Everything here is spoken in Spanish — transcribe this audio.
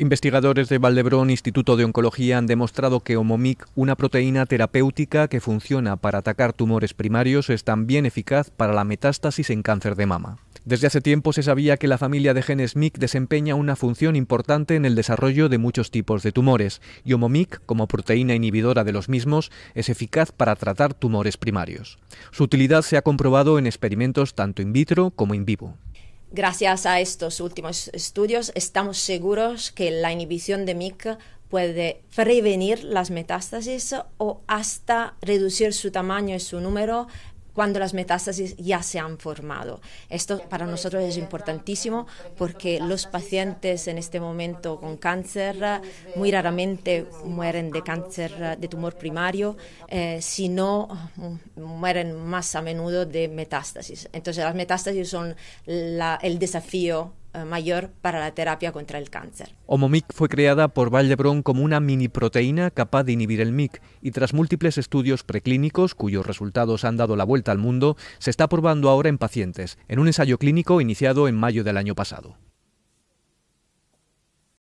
Investigadores de Valdebrón Instituto de Oncología han demostrado que Omomic, una proteína terapéutica que funciona para atacar tumores primarios, es también eficaz para la metástasis en cáncer de mama. Desde hace tiempo se sabía que la familia de genes MIC desempeña una función importante en el desarrollo de muchos tipos de tumores, y Omomic, como proteína inhibidora de los mismos, es eficaz para tratar tumores primarios. Su utilidad se ha comprobado en experimentos tanto in vitro como in vivo. Gracias a estos últimos estudios, estamos seguros que la inhibición de MIC puede prevenir las metástasis o hasta reducir su tamaño y su número cuando las metástasis ya se han formado. Esto para nosotros es importantísimo porque los pacientes en este momento con cáncer muy raramente mueren de cáncer de tumor primario, eh, sino mm, mueren más a menudo de metástasis. Entonces las metástasis son el desafío eh, mayor para la terapia contra el cáncer. Omomic fue creada por Valdebron como una mini proteína capaz de inhibir el MIC y tras múltiples estudios preclínicos cuyos resultados han dado la vuelta al mundo, se está probando ahora en pacientes, en un ensayo clínico iniciado en mayo del año pasado.